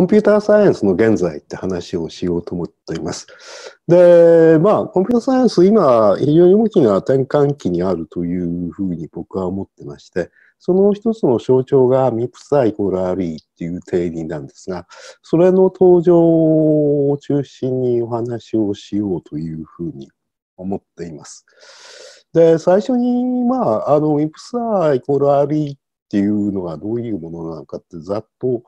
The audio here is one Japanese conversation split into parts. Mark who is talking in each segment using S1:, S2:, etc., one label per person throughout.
S1: コンピューターサイエンスの現在って話をしようと思っています。で、まあ、コンピューターサイエンス、今、非常に大きな転換期にあるというふうに僕は思ってまして、その一つの象徴がミプサイコラリーっていう定義なんですが、それの登場を中心にお話をしようというふうに思っています。で、最初に、まあ、あの、ミプサイコラリーっていうのがどういうものなのかってざっと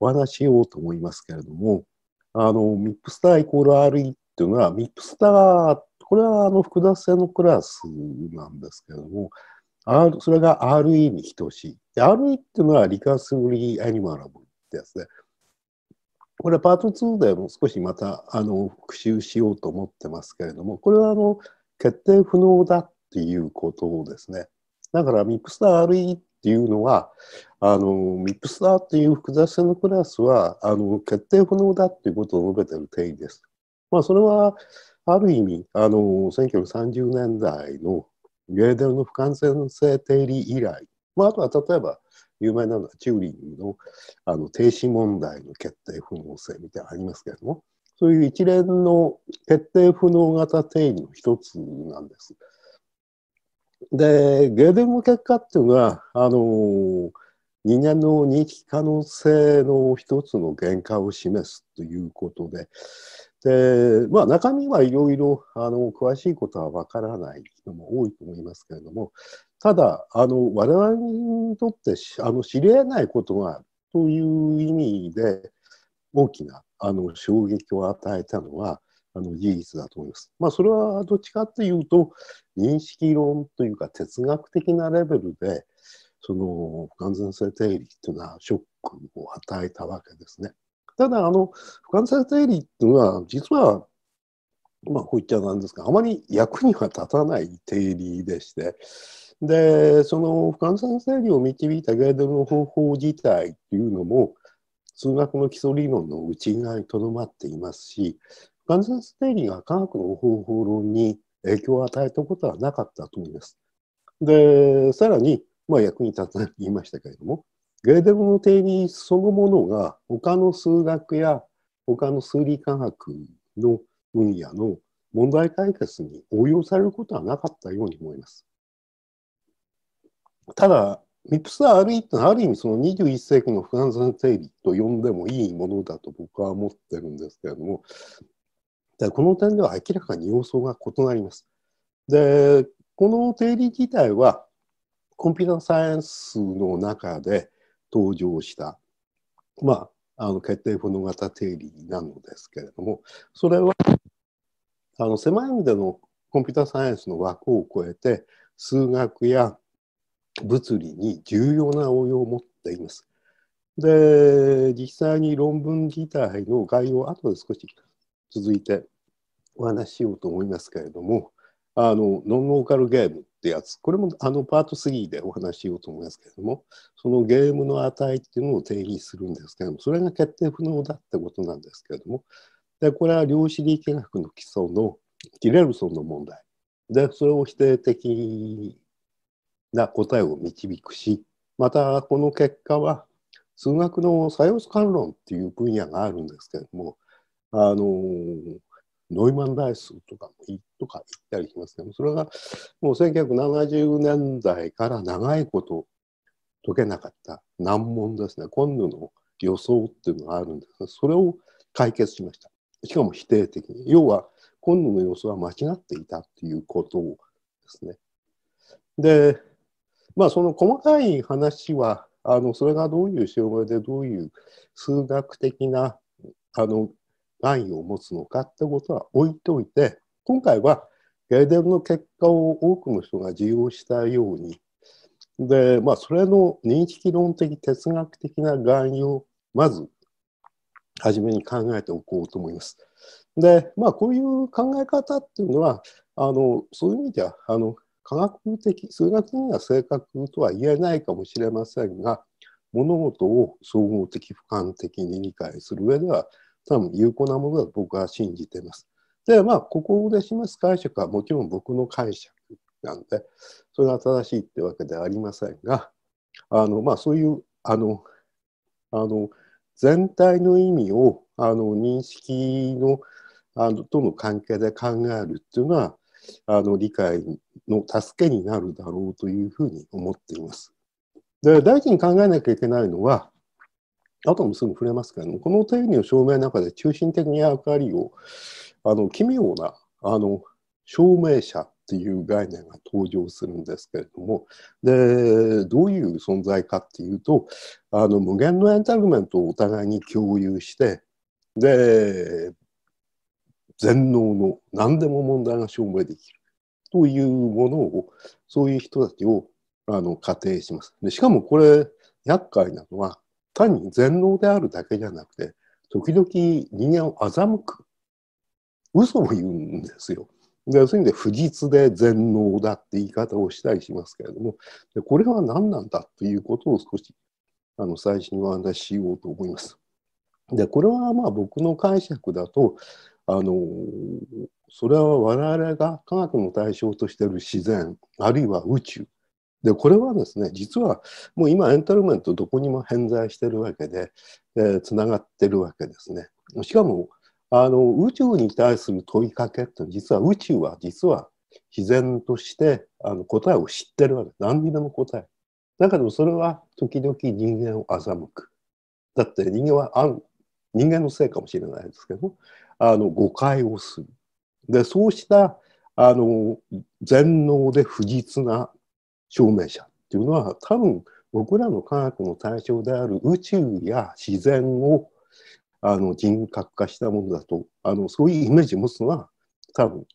S1: お話しようと思いますけれども、あの、ミップスターイコール RE っていうのは、ミップスター、これはあの複雑性のクラスなんですけれども、R、それが RE に等しい。RE っていうのはリカスブリーアニマラブってやつで、これはパート2でも少しまたあの復習しようと思ってますけれども、これはあの決定不能だっていうことをですね。だからミップスター RE っっていうのは、あの、ミップスターっていう複雑性のクラスは、あの、決定不能だっていうことを述べてる定義です。まあ、それは、ある意味、あの、1930年代のゲーデルの不完全性定理以来、まあ、あとは例えば、有名なのはチューリングのあの停止問題の決定不能性みたいなのありますけれども、そういう一連の決定不能型定義の一つなんです。で、ゲーデンの結果っていうのは、あの、人間の認識可能性の一つの限界を示すということで、でまあ、中身はいろいろあの詳しいことはわからない人も多いと思いますけれども、ただ、あの我々にとってあの知り得ないことがという意味で大きなあの衝撃を与えたのは、あの事実だと思います。まあ、それはどっちかっていうと、認識論というか哲学的なレベルで、その不完全性定理っていうのはショックを与えたわけですね。ただ、あの、不完全性定理っていうのは、実は、まあ、こう言っちゃなんですが、あまり役には立たない定理でして、で、その不完全性理を導いたゲーデルの方法自体っていうのも、数学の基礎理論の内側にとどまっていますし、ガンズ・ステが科学の方法論に影響を与えたことはなかったと思います。で、さらに、まあ、役に立たないと言いましたけれども、ゲーデルの定理そのものが他の数学や他の数理科学の分野の問題解決に応用されることはなかったように思います。ただ、ミプス RE ってある意味その21世紀の不完全ス定理と呼んでもいいものだと僕は思ってるんですけれども、で、この点では明らかに様相が異なります。で、この定理自体は、コンピューターサイエンスの中で登場した、まあ、あの決定物型定理なのですけれども、それは、あの狭い意味でのコンピューターサイエンスの枠を超えて、数学や物理に重要な応用を持っています。で、実際に論文自体の概要を後で少し続いてお話ししようと思いますけれどもあのノンローカルゲームってやつこれもあのパート3でお話ししようと思いますけれどもそのゲームの値っていうのを定義するんですけれどもそれが決定不能だってことなんですけれどもでこれは量子力学の基礎のギレルソンの問題でそれを否定的な答えを導くしまたこの結果は数学の作用関論っていう分野があるんですけれどもあのノイマンイスとかもいとか言ったりしますけどそれがもう1970年代から長いこと解けなかった難問ですね今度の予想っていうのがあるんですがそれを解決しましたしかも否定的に要は今度の予想は間違っていたっていうことをですねでまあその細かい話はあのそれがどういう仕様でどういう数学的なあの範囲を持つのかってことは置いておいて今回はゲーデの結果を多くの人が利用したようにで、まあ、それの認識論的哲学的な概要をまず初めに考えておこうと思います。で、まあ、こういう考え方っていうのはあのそういう意味ではあの科学的数学的は正確とは言えないかもしれませんが物事を総合的俯瞰的に理解する上では多分有効なものだと僕は信じています。で、まあ、ここで示す解釈はもちろん僕の解釈なんで、それが正しいってわけではありませんが、あの、まあ、そういう、あの、あの、全体の意味を、あの、認識の、あの、との関係で考えるっていうのは、あの、理解の助けになるだろうというふうに思っています。で、第一に考えなきゃいけないのは、あともすぐ触れますけれどもこの定義の証明の中で中心的に役割をあの奇妙なあの証明者っていう概念が登場するんですけれどもでどういう存在かっていうとあの無限のエンタルメントをお互いに共有してで全能の何でも問題が証明できるというものをそういう人たちをあの仮定しますでしかもこれ厄介なのは単に全能であるだけじゃなくて、時々人間を欺く。嘘を言うんですよ。で要するに不実で全能だって言い方をしたりしますけれども、でこれは何なんだということを少しあの最初にお話ししようと思います。でこれはまあ僕の解釈だとあのそれは我々が科学の対象としている自然あるいは宇宙でこれはですね実はもう今エンタルメントどこにも偏在してるわけでつな、えー、がってるわけですね。しかもあの宇宙に対する問いかけって実は宇宙は実は自然としてあの答えを知ってるわけ何にでも答え。だけどそれは時々人間を欺く。だって人間はあん人間のせいかもしれないですけどあの誤解をする。でそうしたあの全能で不実な証明者っていうのは多分僕らの科学の対象である宇宙や自然をあの人格化したものだとあのそういうイメージを持つのは多分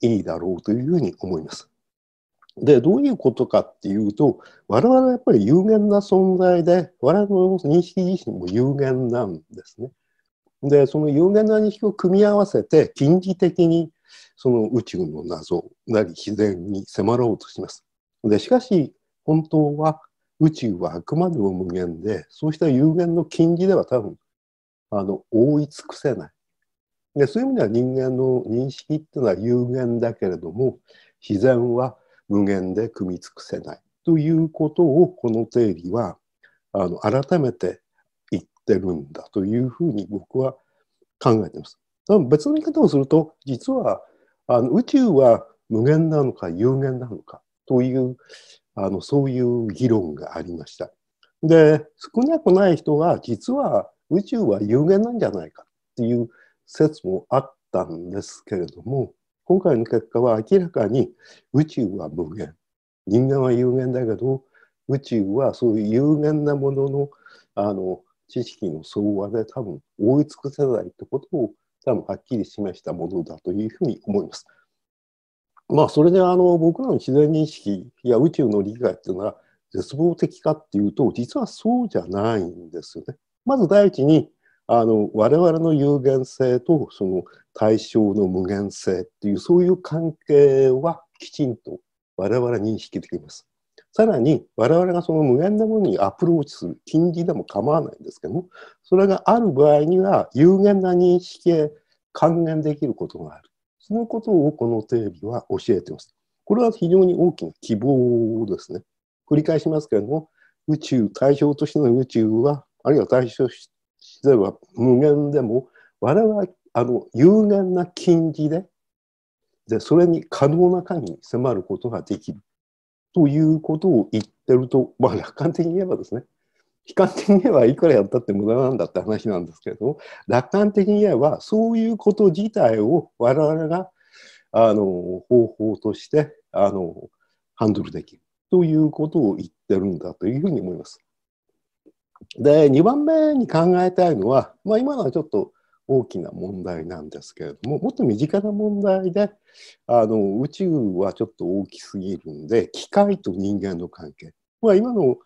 S1: いいだろうというふうに思います。でどういうことかっていうと我々はやっぱり有限な存在で我々の認識自身も有限なんですね。でその有限な認識を組み合わせて近似的にその宇宙の謎なり自然に迫ろうとします。でしかし本当は宇宙はあくまでも無限でそうした有限の禁似では多分あの覆い尽くせないでそういう意味では人間の認識っていうのは有限だけれども自然は無限で組み尽くせないということをこの定理はあの改めて言ってるんだというふうに僕は考えてます。別の言い方をすると実はあの宇宙は無限なのか有限なのかという、あの、そういう議論がありました。で、少なくない人は、実は宇宙は有限なんじゃないかっていう説もあったんですけれども、今回の結果は明らかに宇宙は無限。人間は有限だけど、宇宙はそういう有限なものの、あの、知識の総和で多分追い尽くせないってことを多分はっきり示したものだというふうに思います。まあ、それであの僕らの自然認識や宇宙の理解っていうのは絶望的かっていうと、実はそうじゃないんですよね。まず第一に、あの我々の有限性とその対象の無限性っていうそういう関係はきちんと我々認識できます。さらに我々がその無限なものにアプローチする近似でも構わないんですけどもそれがある場合には有限な認識へ還元できることがあるそのことをこの定理は教えています。これは非常に大きな希望ですね。繰り返しますけれども、宇宙、対象としての宇宙は、あるいは対象としては無限でも、我々はあの有限な禁忌でで、それに可能な限り迫ることができるということを言ってると、まあ、楽観的に言えばですね、悲観的に言えばいくらやったって無駄なんだって話なんですけれども楽観的に言えばそういうこと自体を我々があの方法としてあのハンドルできるということを言ってるんだというふうに思います。で2番目に考えたいのは、まあ、今のはちょっと大きな問題なんですけれどももっと身近な問題であの宇宙はちょっと大きすぎるんで機械と人間の関係、まあ、今の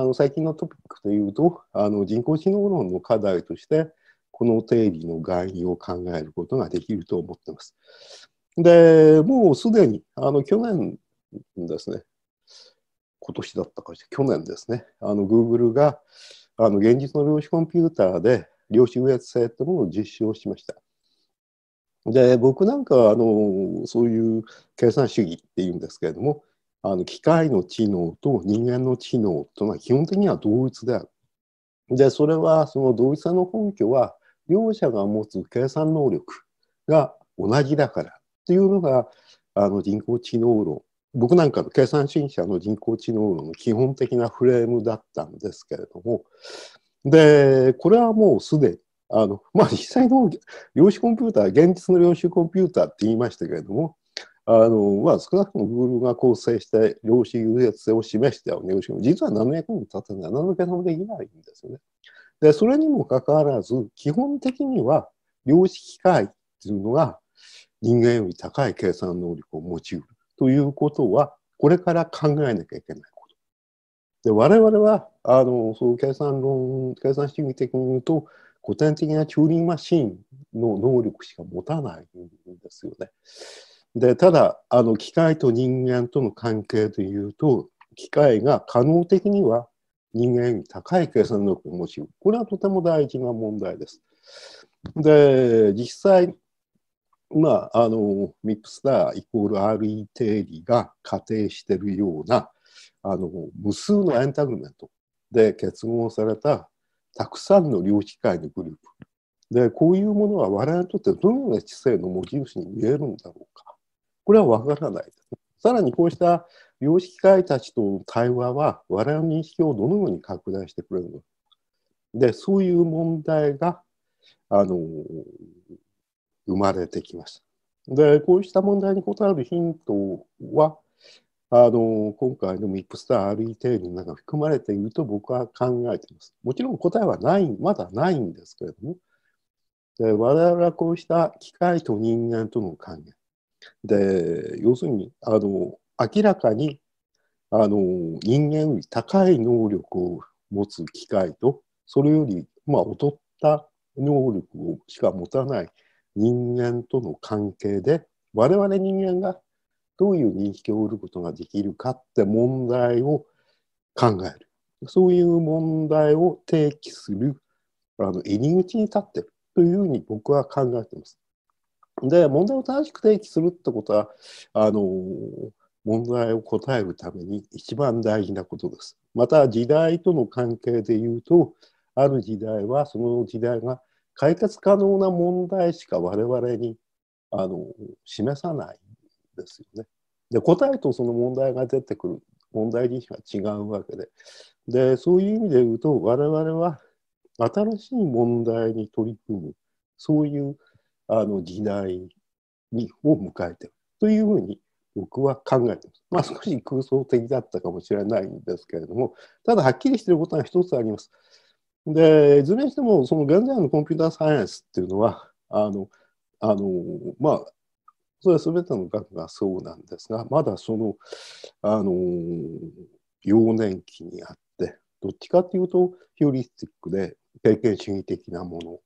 S1: あの最近のトピックというとあの人工知能論の課題としてこの定理の概要を考えることができると思ってます。でもうすでにあの去年ですね今年だったか去年ですねあの Google があの現実の量子コンピューターで量子優越性ってものを実証しました。で僕なんかあのそういう計算主義っていうんですけれどもあの機械の知能と人間の知能というのは基本的には同一である。で、それはその同一さの根拠は、両者が持つ計算能力が同じだからというのが、あの人工知能論。僕なんかの計算新社の人工知能論の基本的なフレームだったんですけれども、で、これはもうすでに、あの、まあ、実際の量子コンピューター、現実の量子コンピューターって言いましたけれども、あのまあ、少なくとも Google が構成した量子優越性を示してはね、実は700た経って7計算もできないんですよね。で、それにもかかわらず、基本的には量子機械っていうのが人間より高い計算能力を持ちるということは、これから考えなきゃいけないこと。で、我々は、あの、そう計算論、計算主義的に言うと、古典的なチューリングマシンの能力しか持たないんですよね。でただあの機械と人間との関係でいうと機械が可能的には人間より高い計算力を持ちこれはとても大事な問題です。で実際まああのミップスターイコール RE 定理が仮定しているようなあの無数のエンタグメントで結合されたたくさんの量子界のグループでこういうものは我々にとってどのような知性の持ち主に見えるんだろうかこれはわからないさらにこうした良識家たちとの対話は我々の認識をどのように拡大してくれるのか。で、そういう問題が、あの、生まれてきました。で、こうした問題に答えるヒントは、あの、今回の m ップスター RET の中含まれていると僕は考えています。もちろん答えはない、まだないんですけれども、で我々はこうした機械と人間との関係、で要するにあの明らかにあの人間より高い能力を持つ機械とそれより、まあ、劣った能力をしか持たない人間との関係で我々人間がどういう認識を得ることができるかって問題を考えるそういう問題を提起するあの入り口に立ってるというふうに僕は考えてます。で問題を正しく定義するってことはあの問題を答えるために一番大事なことです。また時代との関係で言うとある時代はその時代が解決可能な問題しか我々にあの示さないんですよね。で答えとその問題が出てくる問題自身が違うわけででそういう意味で言うと我々は新しい問題に取り組むそういうあの時代にを迎えてるというふうに僕は考えてます。まあ、少し空想的だったかもしれないんですけれども、ただはっきりしていることが一つあります。で、いずれにしても、その現在のコンピューターサイエンスっていうのは、あの、あの、まあ、それは全ての学がそうなんですが、まだその、あの、幼年期にあって、どっちかっていうと、ヒューリスティックで経験主義的なもの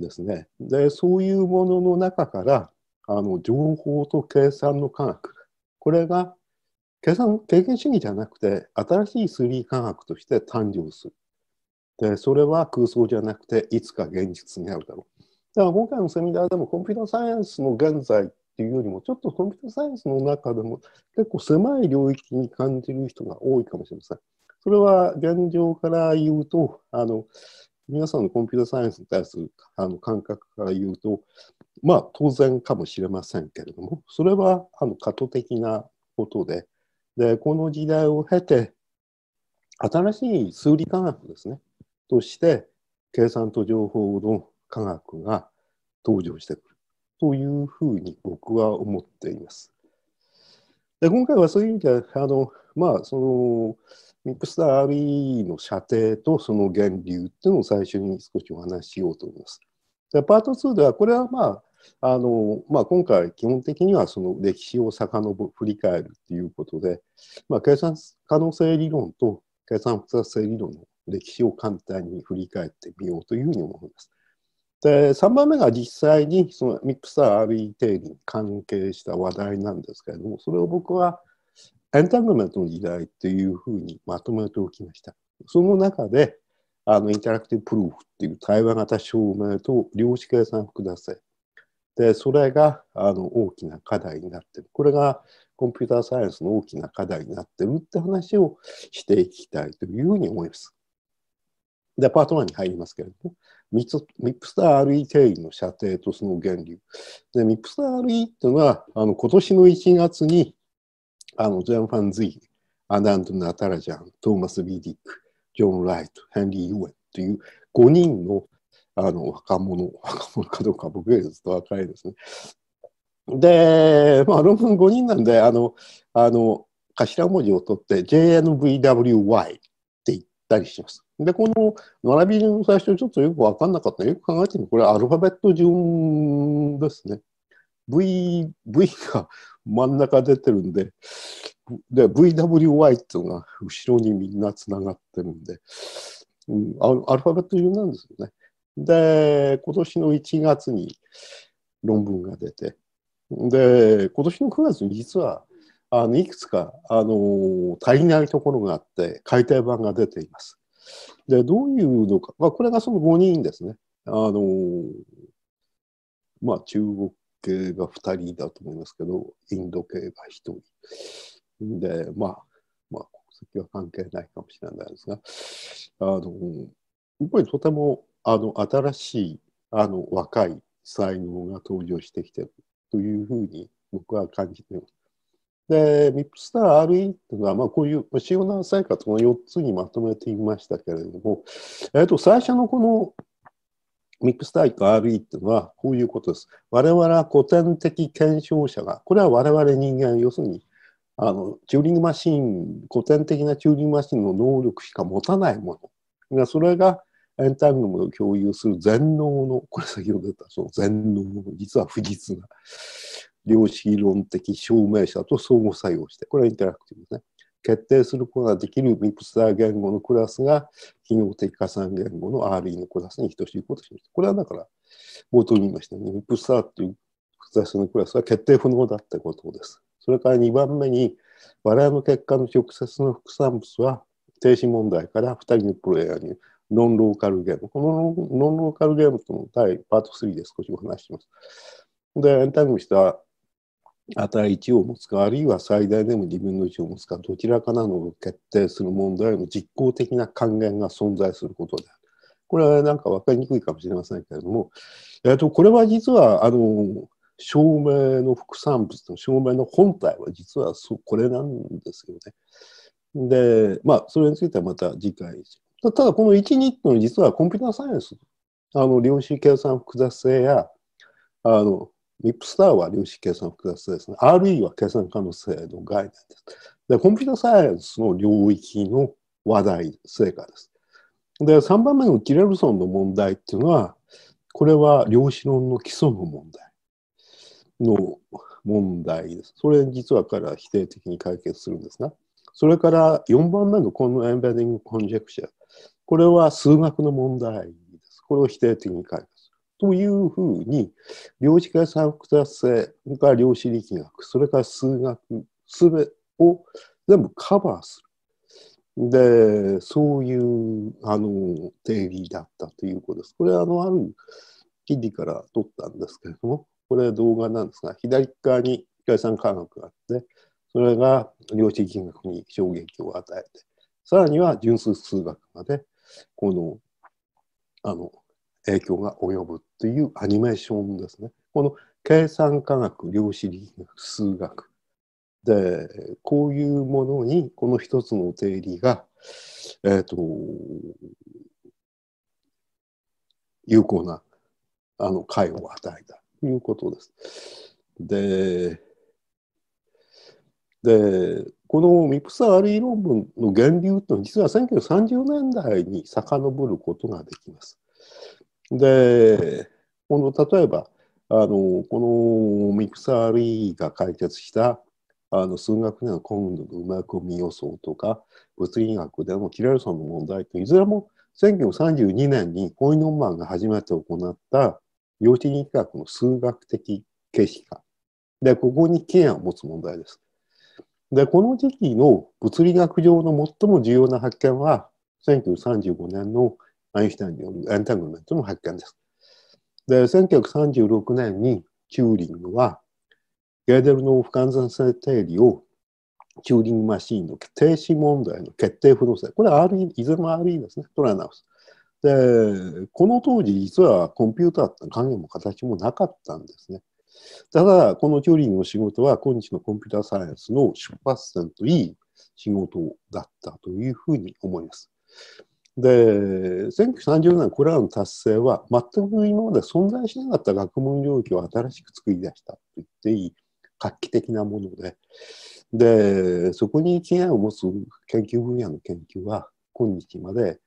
S1: ですね。で、そういうものの中から、あの、情報と計算の科学、これが、計算、経験主義じゃなくて、新しい 3D 科学として誕生する。で、それは空想じゃなくて、いつか現実にあるだろう。だから今回のセミナーでもコンピューターサイエンスの現在っていうよりも、ちょっとコンピューターサイエンスの中でも結構狭い領域に感じる人が多いかもしれません。それは現状から言うと、あの、皆さんのコンピューターサイエンスに対するあの感覚から言うと、まあ当然かもしれませんけれども、それはあの過渡的なことで、で、この時代を経て、新しい数理科学ですね、として計算と情報の科学が登場してくるというふうに僕は思っています。で今回はそういう意味であのまあそのミックスター RE の射程とその源流っていうのを最初に少しお話ししようと思います。でパート2ではこれはまああのまあ、今回基本的にはその歴史を遡る振り返るっていうことで、まあ、計算可能性理論と計算複雑性理論の歴史を簡単に振り返ってみようというふうに思います。で3番目が実際にそのミックスター RE 定理に関係した話題なんですけれどもそれを僕はエンタングメントの時代っていうふうにまとめておきました。その中で、あのインタラクティブプルーフっていう対話型証明と量子計算複雑性。で、それがあの大きな課題になってる。これがコンピューターサイエンスの大きな課題になってるって話をしていきたいというふうに思います。で、パート1に入りますけれども、ミプスター RE 定義の射程とその源流。で、ミプスター RE っていうのは、あの今年の1月にあのジャン・ファン・ズイアナンド・ナタラジャントーマス・ビディックジョン・ライトヘンリー・ユエンという5人のあの若者 若者かどうか僕よりずっと若いですね。で、まあ、論文5人なんであのあの頭文字を取って JNVWY って言ったりします。で、この並びの最初ちょっとよく分かんなかったよく考えてみるこれアルファベット順ですね。V、V が真ん中出てるんで、で、VWY っていうのが後ろにみんなつながってるんで、うん、アルファベット順なんですよね。で、今年の1月に論文が出て、で、今年の9月に実は、あのいくつか、あの足りないところがあって、改訂版が出ています。で、どういうのか、まあ、これがその5人ですね。あのまあ、中国系が2人だと思いますけど、インド系が1人。で、まあ、まあ、国籍は関係ないかもしれないですが、あの、やっぱりとても、あの、新しい、あの、若い才能が登場してきてるというふうに僕は感じています。で、ミップスター RE っていうのは、まあ、こういう主要な生活の4つにまとめていましたけれども、えっと、最初のこのミックスタイ育 RE っていうのはこういうことです。我々は古典的検証者が、これは我々人間、要するにあのチューリングマシン、古典的なチューリングマシンの能力しか持たないもの。それがエンタングムを共有する全能の、これ先ほど出たその全能の、実は不実な量子論的証明者と相互作用して、これはインタラクティブですね。決定することができるミクスター言語のクラスが機能的加算言語の RE のクラスに等しいことします。これはだから冒頭に言いましたようにミクスターという複雑なクラスは決定不能だってことです。それから2番目に我々の結果の直接の副産物は停止問題から2人のプレイヤーにノンローカルゲーム。このノンローカルゲームとの第パート3で少しお話しします。で、エンタイムした値1を持つかあるいは最大でも2分の1を持つかどちらかなのを決定する問題の実効的な還元が存在することである。これはなんか分かりにくいかもしれませんけれども、えー、とこれは実はあの証明の副産物の証明の本体は実はそこれなんですよね。でまあそれについてはまた次回ただこの12っいうのは実はコンピューターサイエンスあの量子計算複雑性やあの m ップスターは量子計算複雑ですね。RE は計算可能性の概念です。で、コンピュータサイエンスの領域の話題、成果です。で、3番目のキレルソンの問題っていうのは、これは量子論の基礎の問題の問題です。それ実は彼は否定的に解決するんですが、それから4番目のこのエンベディング・コンジェクシャー。これは数学の問題です。これを否定的に解決。というふうに、量子計算複雑性が量子力学、それから数学、すべを全部カバーする。で、そういうあの定義だったということです。これはあのある記事から取ったんですけれども、これは動画なんですが、左側に計算科学があって、それが量子力学に衝撃を与えて、さらには純数数学まで、この、あの、影響が及ぶというアニメーションですね。この計算科学、量子力学、数学。で、こういうものに、この一つの定理が、えっ、ー、と、有効な、あの、解を与えたということです。で、で、このミプサー RE 論文の源流というのは実は1930年代に遡ることができます。で、この例えば、あのこのミクサーリーが解決したあの数学での今度の埋め込み予想とか物理学でのキラルソンの問題といずれも1932年にコイノンマンが初めて行った量子力学の数学的形式化。で、ここに起源を持つ問題です。で、この時期の物理学上の最も重要な発見は1935年のアインシュタインによるエンタングルメントの発見です。で、1936年にチューリングは、ゲーデルの不完全性定理をチューリングマシーンの停止問題の決定不動性。これは RE、いずれも RE ですね。トライナウス。で、この当時実はコンピューターって影も形もなかったんですね。ただ、このチューリングの仕事は今日のコンピューターサイエンスの出発点といい仕事だったというふうに思います。で、1930年、これらの達成は、全く今まで存在しなかった学問領域を新しく作り出したと言っていい、画期的なもので、で、そこに一元を持つ研究分野の研究は、今日まで、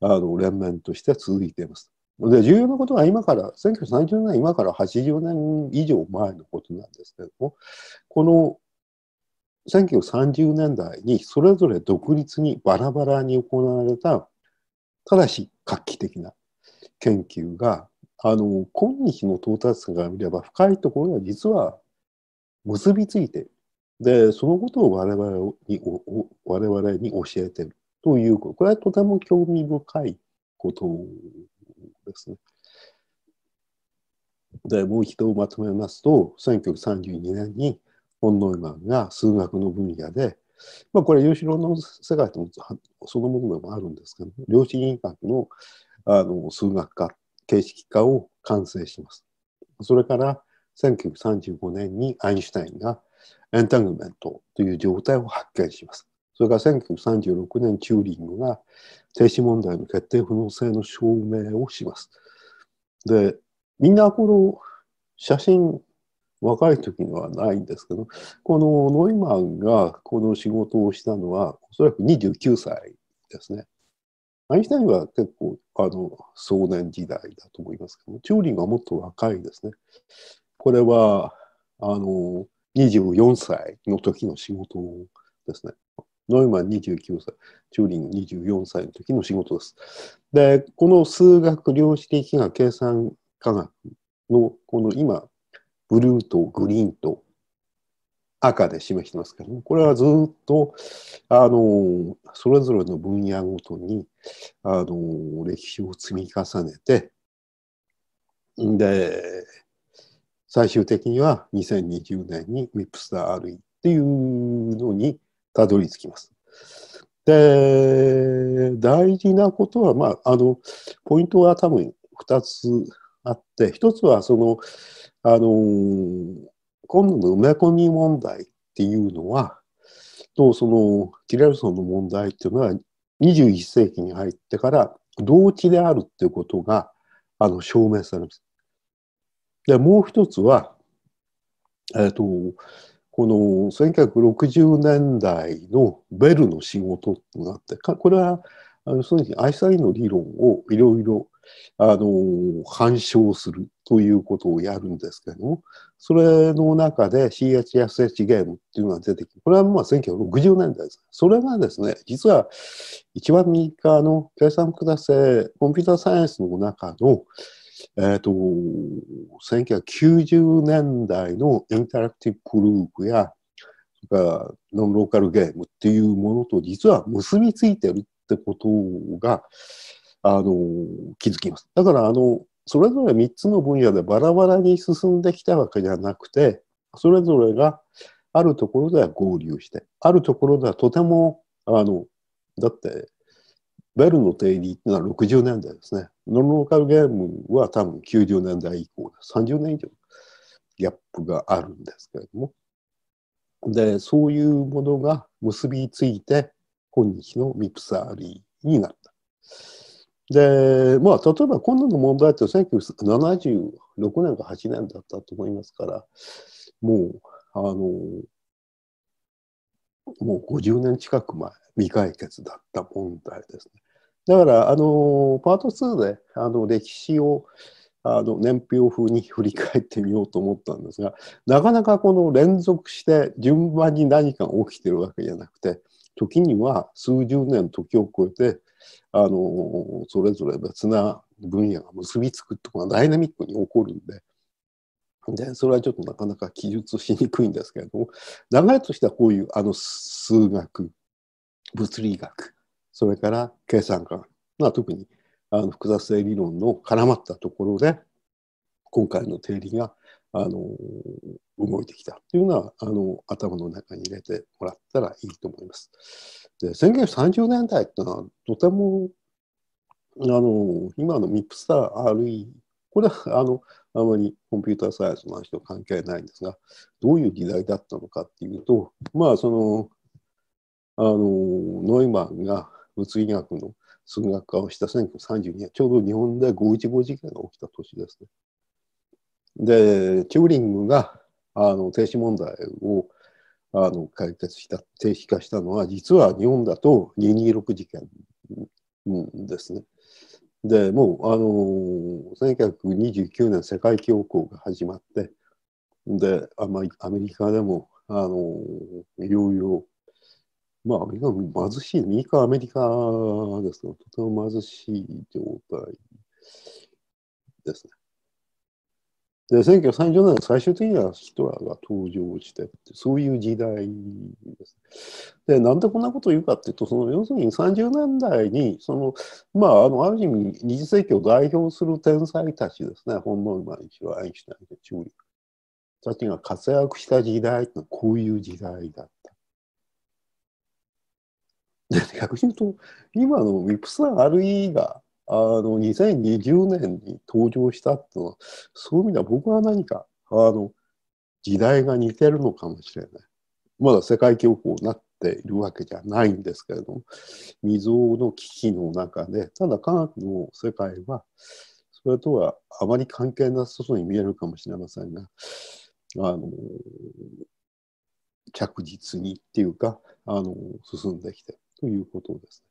S1: あの、連綿として続いています。で、重要なことは今から、1930年、今から80年以上前のことなんですけれども、この1930年代にそれぞれ独立にバラバラに行われたただし画期的な研究が、あの、今日の到達が見れば深いところが実は結びついてで、そのことを我々に、我々に教えてるというこれはとても興味深いことですね。で、もう一度まとめますと、1932年にフォン・ノイマンが数学の分野でまあ、これは優秀論の世界とそのものでもあるんですけど、量子銀閣のあの数学化、形式化を完成します。それから1935年にアインシュタインがエンタングメントという状態を発見します。それから1936年チューリングが停止問題の決定不能性の証明をします。で、みんなこの写真若い時にはないんですけど、このノイマンがこの仕事をしたのは、おそらく29歳ですね。アインシュタインは結構、あの、壮年時代だと思いますけど、チューリングはもっと若いですね。これは、あの、24歳の時の仕事ですね。ノイマン29歳、チューリング24歳の時の仕事です。で、この数学量子力学計算科学の、この今ブルーとグリーンと赤で示してますけども、これはずっと、あの、それぞれの分野ごとに、あの、歴史を積み重ねて、で、最終的には2020年に m i p s るいっていうのにたどり着きます。で、大事なことは、まあ、あの、ポイントは多分2つあって、一つはその、あの、今度の埋め込み問題っていうのは、とそのキラルソンの問題っていうのは21世紀に入ってから同期であるっていうことがあの証明されます。でもう一つは、えーと、この1960年代のベルの仕事となってこれはあの、そのアイサインの理論をいろいろあの、干渉するということをやるんですけども、それの中で CHSH ゲームっていうのが出てきて、これはまあ1960年代です。それがですね、実は一番右側の計算下性、コンピューターサイエンスの中の、えっ、ー、と、1990年代のインタラクティブグループや、ノンローカルゲームっていうものと実は結びついてるってことが、あの、気づきます。だから、あの、それぞれ3つの分野でバラバラに進んできたわけじゃなくて、それぞれがあるところでは合流して、あるところではとても、あの、だって、ベルの定理っていうのは60年代ですね。ノンローカルゲームは多分90年代以降、30年以上ギャップがあるんですけれども。で、そういうものが結びついて、今日のミプサーリーになった。で、まあ、例えば今度の問題って1976年か8年だったと思いますから、もう、あの、もう50年近く前、未解決だった問題ですね。だから、あの、パート2で、あの、歴史を、あの年表風に振り返ってみようと思ったんですがなかなかこの連続して順番に何か起きてるわけじゃなくて時には数十年時を超えてあのそれぞれ別な分野が結びつくとかダイナミックに起こるんで。でそれはちょっとなかなか記述しにくいんですけれども流れとしてはこういうあの数学物理学それから計算科学、まあ、特にあの複雑性理論の絡まったところで今回の定理があの動いてきたというのはあの頭の中に入れてもらったらいいと思います。で1930年代っていうのはとてもあの今のミップスター RE これはあのあまりコンピューターサイエンスの話と関係ないんですがどういう時代だったのかっていうとまあそのあのノイマンが物理学の数学化をした1932年ちょうど日本で515事件が起きた年ですね。で、チューリングがあの停止問題をあの解決した、停止化したのは、実は日本だと226事件ですね。で、もう、あの、1929年世界恐慌が始まって、で、アメリカでも、あの、いろいろ、まあ、アメリカも貧しい、右側アメリカですけど、とても貧しい状態ですね。で、1930年最終的にはヒトラーが登場してって、そういう時代です。で、なんでこんなことを言うかっていうと、その要するに30年代に、その、まあ、あの、ある意味、二次世紀を代表する天才たちですね、ホンノルマンにしアインシュタインチューリたちが活躍した時代ってのはこういう時代だった。で、逆に言うと、今のウィプスアン・アルイがあの2020年に登場したっていうのはそういう意味では僕は何かあの時代が似てるのかもしれない。まだ世界恐慌になっているわけじゃないんですけれども未曾有の危機の中でただ科学の世界はそれとはあまり関係なさそうに見えるかもしれませんがあの着実にっていうかあの進んできてるということです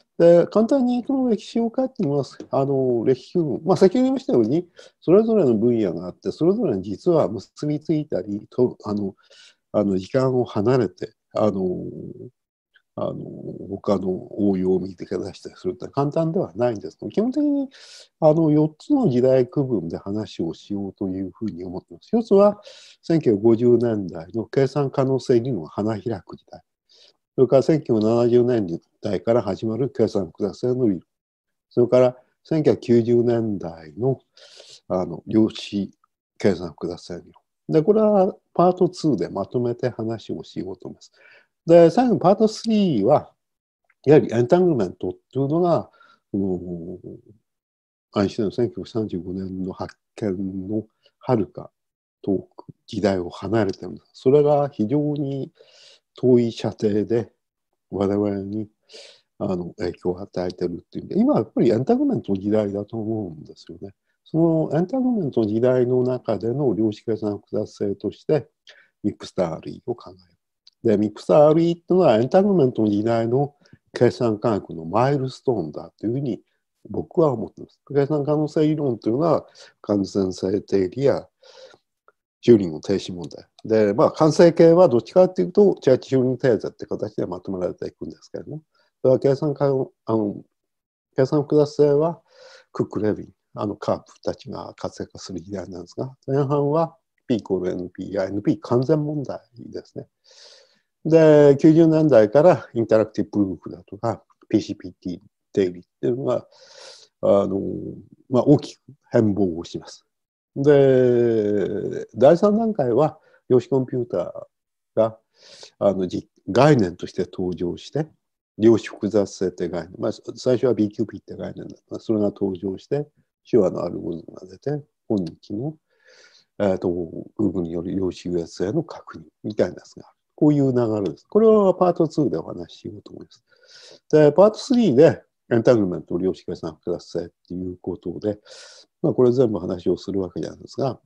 S1: ね。で簡単にこの歴史を書いてみます。あの歴史まあ、先ほど言いましたように、それぞれの分野があって、それぞれに実は結びついたり、とあのあの時間を離れて、あのあの他の応用を見て出したりするって簡単ではないんですけど、基本的にあの4つの時代区分で話をしようというふうに思っています。1つは1950年代の計算可能性理論を花開く時代。それから1970年代体から始まる計算複雑性の理論。それから1990年代のあの量子計算複雑性理論。で、これはパート2でまとめて話をしようと思います。で、最後のパート3は、やはりエンタングルメントというのが、のアインシュタインの1935年の発見のはるか遠く時代を離れてるんです。それが非常に遠い射程で我々にあの影響を与えてるっていう意味で今はやっぱりエンターテイメントの時代だと思うんですよね。そのエンターテイメントの時代の中での量子計算複雑性としてミックスター RE を考える。でミックスター RE っていうのはエンターテイメントの時代の計算科学のマイルストーンだというふうに僕は思ってます。計算可能性理論というのは完全性定理やチューリングの停止問題。で、まあ、完成形はどっちかっていうと、チャーチューリングテーゼって形でまとめられていくんですけれども、それは計算かあの計算複雑性は、クック・レビン、あのカープたちが活躍する時代なんですが、前半は P イコール NP や NP 完全問題ですね。で、90年代からインタラクティブルーフだとか、PCPT 定理っていうのが、あのまあ、大きく変貌をします。で、第3段階は、量子コンピューターがあの概念として登場して、量子複雑性って概念、まあ、最初は BQP って概念だったそれが登場して、手話のアルゴリズムが出て、今日の、えーと、Google による量子複雑性の確認みたいなやつがある。こういう流れです。これはパート2でお話ししようと思います。で、パート3で、エンタングメント、量子計算複雑性っていうことで、まあ、これ全部話をするわけなんですが、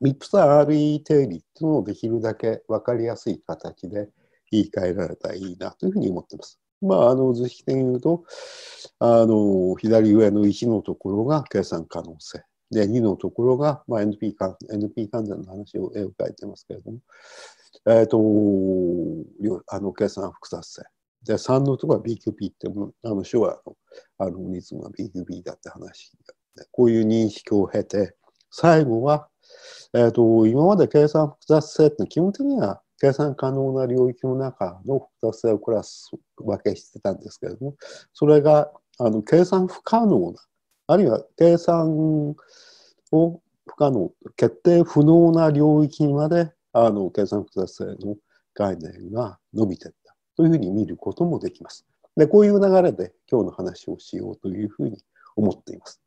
S1: ミップス RE 定理っていうのをできるだけ分かりやすい形で言い換えられたらいいなというふうに思ってます。まあ、あの図式で言うとあの左上の1のところが計算可能性で2のところが、まあ、NP, か NP 患者の話を絵を描いてますけれども、えーと、あの計算複雑性で3のところは BQP ってもあの手話のあのリズムが BQP だって話こういう認識を経て、最後は、えーと、今まで計算複雑性って基本的には計算可能な領域の中の複雑性をクラス分けしてたんですけれども、それがあの計算不可能な、あるいは計算を不可能、決定不能な領域にまであの計算複雑性の概念が伸びていったというふうに見ることもできます。で、こういう流れで今日の話をしようというふうに思っています。